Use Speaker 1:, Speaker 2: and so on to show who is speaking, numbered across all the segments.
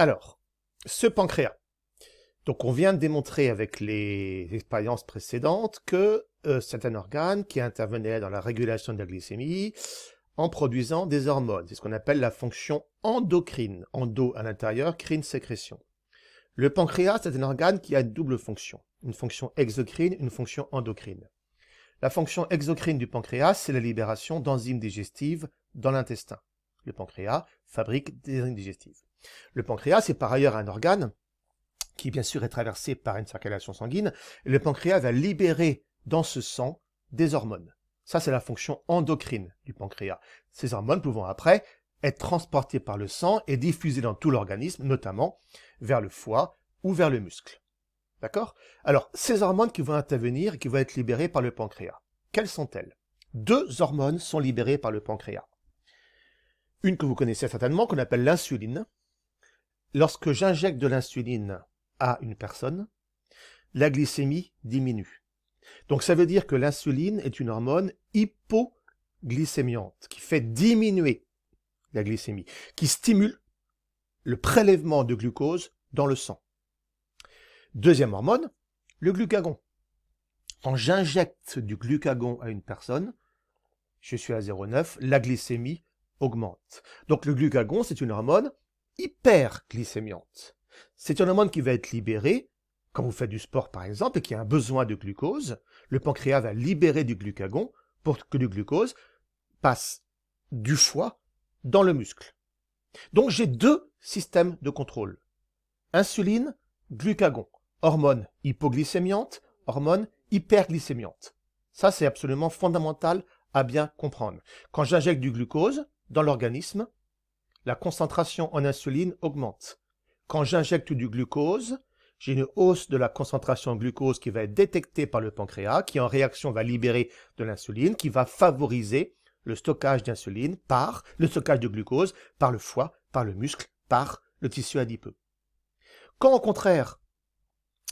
Speaker 1: Alors, ce pancréas. Donc on vient de démontrer avec les expériences précédentes que euh, c'est un organe qui intervenait dans la régulation de la glycémie en produisant des hormones. C'est ce qu'on appelle la fonction endocrine. Endo à l'intérieur, crine sécrétion. Le pancréas, c'est un organe qui a une double fonction. Une fonction exocrine, une fonction endocrine. La fonction exocrine du pancréas, c'est la libération d'enzymes digestives dans l'intestin. Le pancréas fabrique des enzymes digestives. Le pancréas est par ailleurs un organe qui bien sûr est traversé par une circulation sanguine. Le pancréas va libérer dans ce sang des hormones. Ça, c'est la fonction endocrine du pancréas. Ces hormones pouvant après être transportées par le sang et diffusées dans tout l'organisme, notamment vers le foie ou vers le muscle. D'accord Alors, ces hormones qui vont intervenir et qui vont être libérées par le pancréas, quelles sont-elles Deux hormones sont libérées par le pancréas. Une que vous connaissez certainement, qu'on appelle l'insuline, Lorsque j'injecte de l'insuline à une personne, la glycémie diminue. Donc ça veut dire que l'insuline est une hormone hypoglycémiante qui fait diminuer la glycémie, qui stimule le prélèvement de glucose dans le sang. Deuxième hormone, le glucagon. Quand j'injecte du glucagon à une personne, je suis à 0,9, la glycémie augmente. Donc le glucagon, c'est une hormone hyperglycémiante. C'est une hormone qui va être libérée quand vous faites du sport par exemple et qui a un besoin de glucose. Le pancréas va libérer du glucagon pour que du glucose passe du foie dans le muscle. Donc j'ai deux systèmes de contrôle. Insuline, glucagon, hormone hypoglycémiante, hormone hyperglycémiante. Ça, c'est absolument fondamental à bien comprendre. Quand j'injecte du glucose dans l'organisme, la concentration en insuline augmente. Quand j'injecte du glucose, j'ai une hausse de la concentration en glucose qui va être détectée par le pancréas, qui en réaction va libérer de l'insuline, qui va favoriser le stockage d'insuline par le stockage de glucose, par le foie, par le muscle, par le tissu adipeux. Quand au contraire,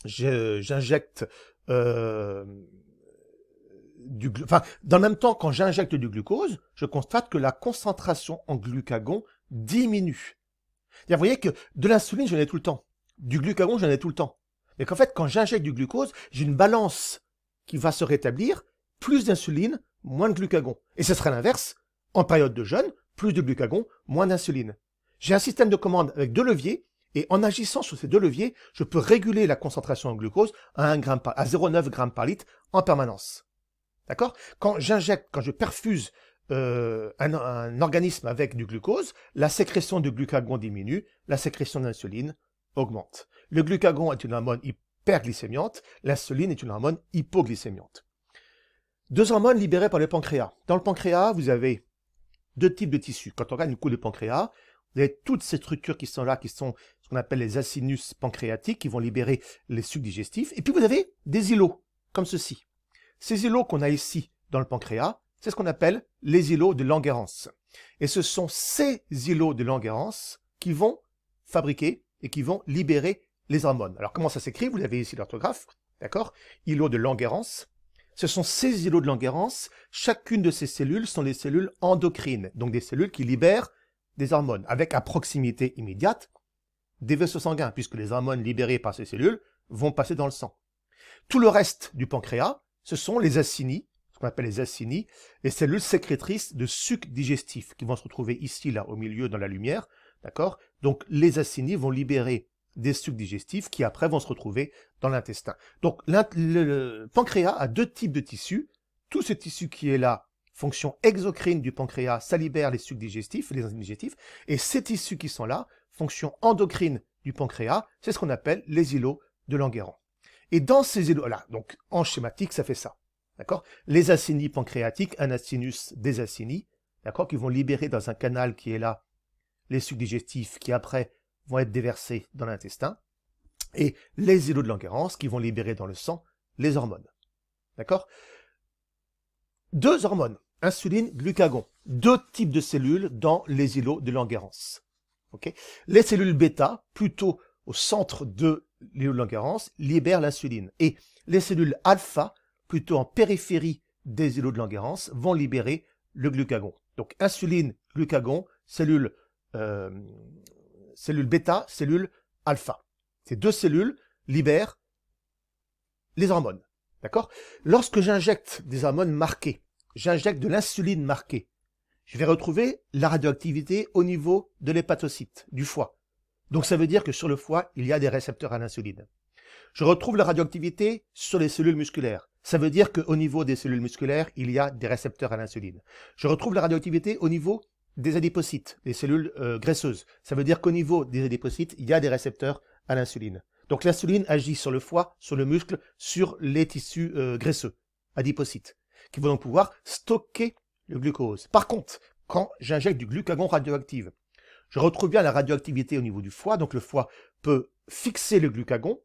Speaker 1: j'injecte euh, du enfin, dans le même temps, quand j'injecte du glucose, je constate que la concentration en glucagon diminue. Vous voyez que de l'insuline, j'en ai tout le temps. Du glucagon, j'en ai tout le temps. Mais qu'en fait, quand j'injecte du glucose, j'ai une balance qui va se rétablir, plus d'insuline, moins de glucagon. Et ce serait l'inverse, en période de jeûne, plus de glucagon, moins d'insuline. J'ai un système de commande avec deux leviers, et en agissant sur ces deux leviers, je peux réguler la concentration en glucose à, à 0,9 g par litre en permanence. D'accord Quand j'injecte, quand je perfuse euh, un, organisme avec du glucose, la sécrétion du glucagon diminue, la sécrétion d'insuline augmente. Le glucagon est une hormone hyperglycémiante, l'insuline est une hormone hypoglycémiante. Deux hormones libérées par le pancréas. Dans le pancréas, vous avez deux types de tissus. Quand on regarde le coup de pancréas, vous avez toutes ces structures qui sont là, qui sont ce qu'on appelle les acinus pancréatiques, qui vont libérer les sucs digestifs. Et puis vous avez des îlots, comme ceci. Ces îlots qu'on a ici dans le pancréas, c'est ce qu'on appelle les îlots de Langerhans. Et ce sont ces îlots de Langerhans qui vont fabriquer et qui vont libérer les hormones. Alors comment ça s'écrit Vous avez ici l'orthographe, d'accord Îlots de Langerhans. Ce sont ces îlots de Langerhans. Chacune de ces cellules sont des cellules endocrines, donc des cellules qui libèrent des hormones, avec à proximité immédiate des vaisseaux sanguins, puisque les hormones libérées par ces cellules vont passer dans le sang. Tout le reste du pancréas, ce sont les acinies, ce qu'on appelle les acinies, c'est le sécrétrice de suc digestifs qui vont se retrouver ici, là, au milieu, dans la lumière. D'accord Donc, les acinies vont libérer des sucs digestifs qui après vont se retrouver dans l'intestin. Donc le, pancréas a deux types de tissus. Tout ce tissu qui est là, fonction exocrine du pancréas, ça libère les sucs digestifs, les enzymes digestifs. Et ces tissus qui sont là, fonction endocrine du pancréas, c'est ce qu'on appelle les îlots de Langerhans. Et dans ces îlots-là, donc en schématique, ça fait ça. Les acinies pancréatiques, un des acinies, Qui vont libérer dans un canal qui est là les sucs digestifs qui après vont être déversés dans l'intestin. Et les îlots de Langerhans qui vont libérer dans le sang les hormones. D'accord Deux hormones, insuline, glucagon. Deux types de cellules dans les îlots de Langerhans. les cellules bêta, plutôt au centre de l'îlot de Langerhans, libèrent l'insuline. Et les cellules alpha, plutôt en périphérie des îlots de Langerhans, vont libérer le glucagon. Donc insuline, glucagon, cellule, euh, cellule bêta, cellule alpha. Ces deux cellules libèrent les hormones. D'accord Lorsque j'injecte des hormones marquées, j'injecte de l'insuline marquée, je vais retrouver la radioactivité au niveau de l'hépatocyte, du foie. Donc ça veut dire que sur le foie, il y a des récepteurs à l'insuline. Je retrouve la radioactivité sur les cellules musculaires. Ça veut dire qu'au niveau des cellules musculaires, il y a des récepteurs à l'insuline. Je retrouve la radioactivité au niveau des adipocytes, des cellules euh, graisseuses. Ça veut dire qu'au niveau des adipocytes, il y a des récepteurs à l'insuline. Donc l'insuline agit sur le foie, sur le muscle, sur les tissus euh, graisseux, adipocytes, qui vont donc pouvoir stocker le glucose. Par contre, quand j'injecte du glucagon radioactif, je retrouve bien la radioactivité au niveau du foie, donc le foie peut fixer le glucagon,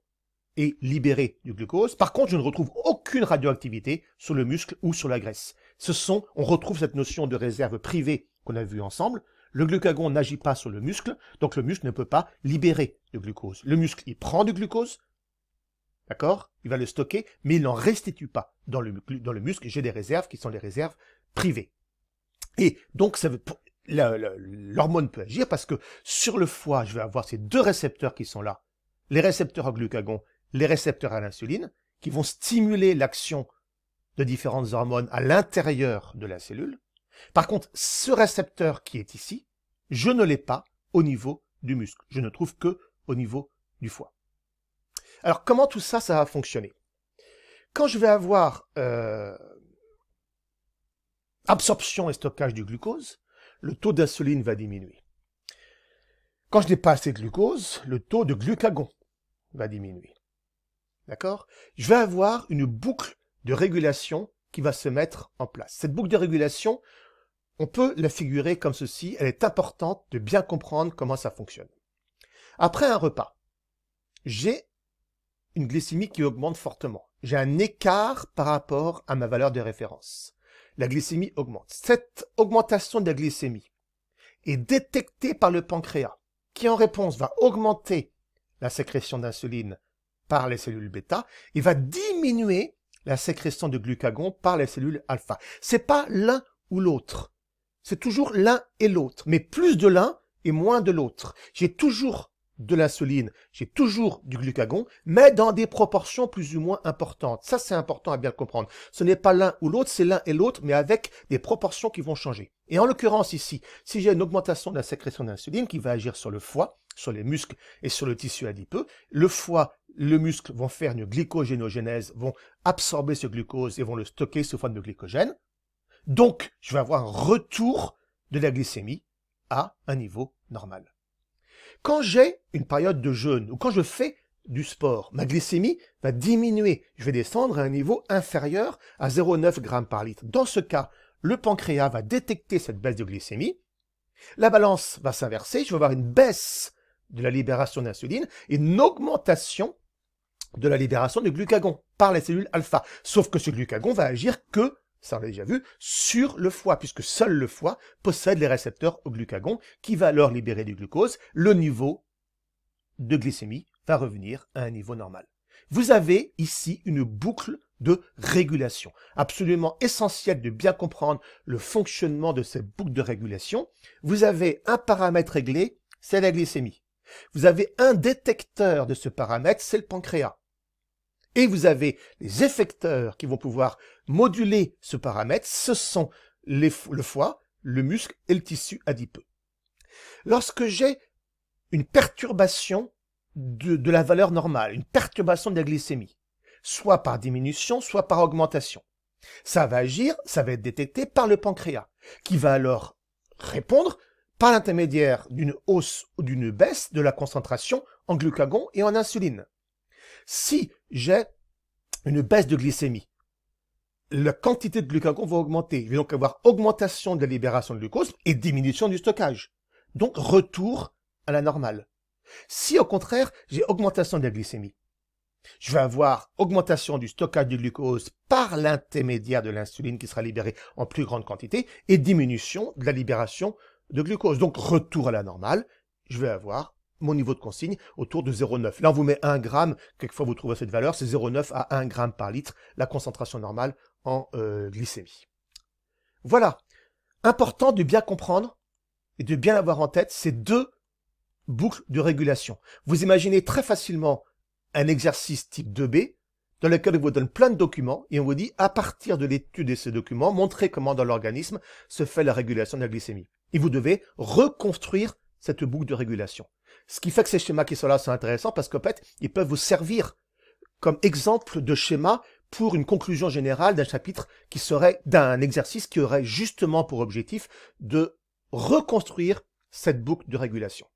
Speaker 1: et libérer du glucose. Par contre, je ne retrouve aucune radioactivité sur le muscle ou sur la graisse. Ce sont, on retrouve cette notion de réserve privée qu'on a vue ensemble. Le glucagon n'agit pas sur le muscle, donc le muscle ne peut pas libérer de glucose. Le muscle, il prend du glucose, d'accord Il va le stocker, mais il n'en restitue pas dans le, dans le muscle. J'ai des réserves qui sont les réserves privées. Et donc, ça veut, l'hormone peut agir parce que sur le foie, je vais avoir ces deux récepteurs qui sont là. Les récepteurs à glucagon les récepteurs à l'insuline, qui vont stimuler l'action de différentes hormones à l'intérieur de la cellule. Par contre, ce récepteur qui est ici, je ne l'ai pas au niveau du muscle. Je ne trouve que au niveau du foie. Alors comment tout ça, ça va fonctionner Quand je vais avoir euh, absorption et stockage du glucose, le taux d'insuline va diminuer. Quand je n'ai pas assez de glucose, le taux de glucagon va diminuer. D'accord Je vais avoir une boucle de régulation qui va se mettre en place. Cette boucle de régulation, on peut la figurer comme ceci. Elle est importante de bien comprendre comment ça fonctionne. Après un repas, j'ai une glycémie qui augmente fortement. J'ai un écart par rapport à ma valeur de référence. La glycémie augmente. Cette augmentation de la glycémie est détectée par le pancréas, qui en réponse va augmenter la sécrétion d'insuline par les cellules bêta il va diminuer la sécrétion de glucagon par les cellules alpha. C'est pas l'un ou l'autre. C'est toujours l'un et l'autre, mais plus de l'un et moins de l'autre. J'ai toujours de l'insuline, j'ai toujours du glucagon, mais dans des proportions plus ou moins importantes. Ça, c'est important à bien comprendre. Ce n'est pas l'un ou l'autre, c'est l'un et l'autre, mais avec des proportions qui vont changer. Et en l'occurrence ici, si j'ai une augmentation de la sécrétion d'insuline qui va agir sur le foie, sur les muscles et sur le tissu adipeux, le foie le muscle vont faire une glycogénogenèse, vont absorber ce glucose et vont le stocker sous forme de glycogène. Donc, je vais avoir un retour de la glycémie à un niveau normal. Quand j'ai une période de jeûne ou quand je fais du sport, ma glycémie va diminuer. Je vais descendre à un niveau inférieur à 0,9 g par litre. Dans ce cas, le pancréas va détecter cette baisse de glycémie. La balance va s'inverser. Je vais avoir une baisse de la libération d'insuline et une augmentation de la libération du glucagon par les cellules alpha. Sauf que ce glucagon va agir que, ça on l'a déjà vu, sur le foie, puisque seul le foie possède les récepteurs au glucagon, qui va alors libérer du glucose. Le niveau de glycémie va revenir à un niveau normal. Vous avez ici une boucle de régulation. Absolument essentiel de bien comprendre le fonctionnement de cette boucle de régulation. Vous avez un paramètre réglé, c'est la glycémie. Vous avez un détecteur de ce paramètre, c'est le pancréas. Et vous avez les effecteurs qui vont pouvoir moduler ce paramètre. Ce sont le foie, le muscle et le tissu adipeux. Lorsque j'ai une perturbation de, de, la valeur normale, une perturbation de la glycémie, soit par diminution, soit par augmentation, ça va agir, ça va être détecté par le pancréas, qui va alors répondre par l'intermédiaire d'une hausse ou d'une baisse de la concentration en glucagon et en insuline. Si j'ai une baisse de glycémie, la quantité de glucagon va augmenter. Je vais donc avoir augmentation de la libération de glucose et diminution du stockage. Donc retour à la normale. Si au contraire, j'ai augmentation de la glycémie, je vais avoir augmentation du stockage du glucose par l'intermédiaire de l'insuline qui sera libérée en plus grande quantité et diminution de la libération de glucose. Donc retour à la normale, je vais avoir mon niveau de consigne autour de 0,9. Là, on vous met 1 gramme, quelquefois vous trouvez cette valeur, c'est 0,9 à 1 gramme par litre, la concentration normale en euh, glycémie. Voilà. Important de bien comprendre et de bien avoir en tête ces deux boucles de régulation. Vous imaginez très facilement un exercice type 2B dans lequel on vous donne plein de documents et on vous dit à partir de l'étude de ces documents, montrez comment dans l'organisme se fait la régulation de la glycémie. Et vous devez reconstruire cette boucle de régulation. Ce qui fait que ces schémas qui sont là sont intéressants parce qu'en fait, ils peuvent vous servir comme exemple de schéma pour une conclusion générale d'un chapitre qui serait d'un exercice qui aurait justement pour objectif de reconstruire cette boucle de régulation.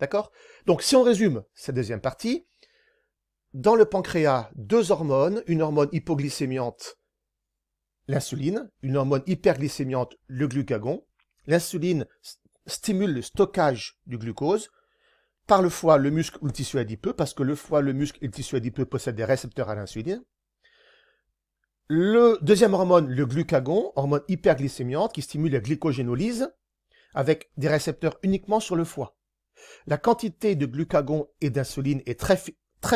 Speaker 1: D'accord Donc si on résume cette deuxième partie, dans le pancréas, deux hormones, une hormone hypoglycémiante, l'insuline, une hormone hyperglycémiante, le glucagon. L'insuline stimule le stockage du glucose, par le foie, le muscle ou le tissu adipeux, parce que le foie, le muscle et le tissu adipeux possèdent des récepteurs à l'insuline. Le deuxième hormone, le glucagon, hormone hyperglycémiante qui stimule la glycogénolyse avec des récepteurs uniquement sur le foie. La quantité de glucagon et d'insuline est très,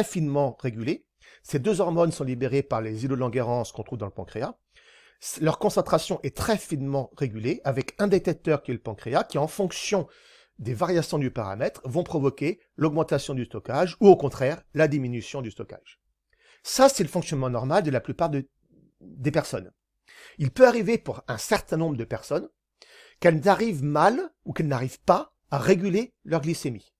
Speaker 1: finement régulée. Ces deux hormones sont libérées par les îlots qu'on trouve dans le pancréas. Leur concentration est très finement régulée avec un détecteur qui est le pancréas qui, en fonction des variations du paramètre vont provoquer l'augmentation du stockage ou au contraire la diminution du stockage. Ça, c'est le fonctionnement normal de la plupart des personnes. Il peut arriver pour un certain nombre de personnes qu'elles n'arrivent mal ou qu'elles n'arrivent pas à réguler leur glycémie.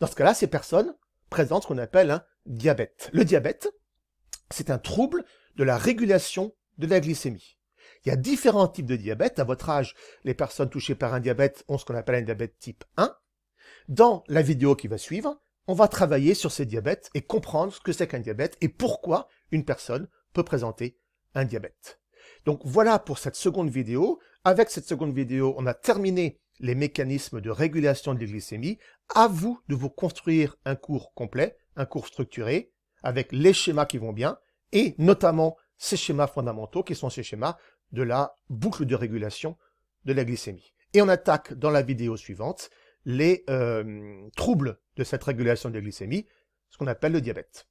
Speaker 1: Dans ce cas-là, ces personnes présentent ce qu'on appelle un diabète. Le diabète, c'est un trouble de la régulation de la glycémie. Il y a différents types de diabète. À votre âge, les personnes touchées par un diabète ont ce qu'on appelle un diabète type 1. Dans la vidéo qui va suivre, on va travailler sur ces diabètes et comprendre ce que c'est qu'un diabète et pourquoi une personne peut présenter un diabète. Donc voilà pour cette seconde vidéo. Avec cette seconde vidéo, on a terminé les mécanismes de régulation de la glycémie. À vous de vous construire un cours complet, un cours structuré, avec les schémas qui vont bien, et notamment ces schémas fondamentaux qui sont ces schémas de la boucle de régulation de la glycémie. Et on attaque dans la vidéo suivante les euh, troubles de cette régulation de la glycémie, ce qu'on appelle le diabète.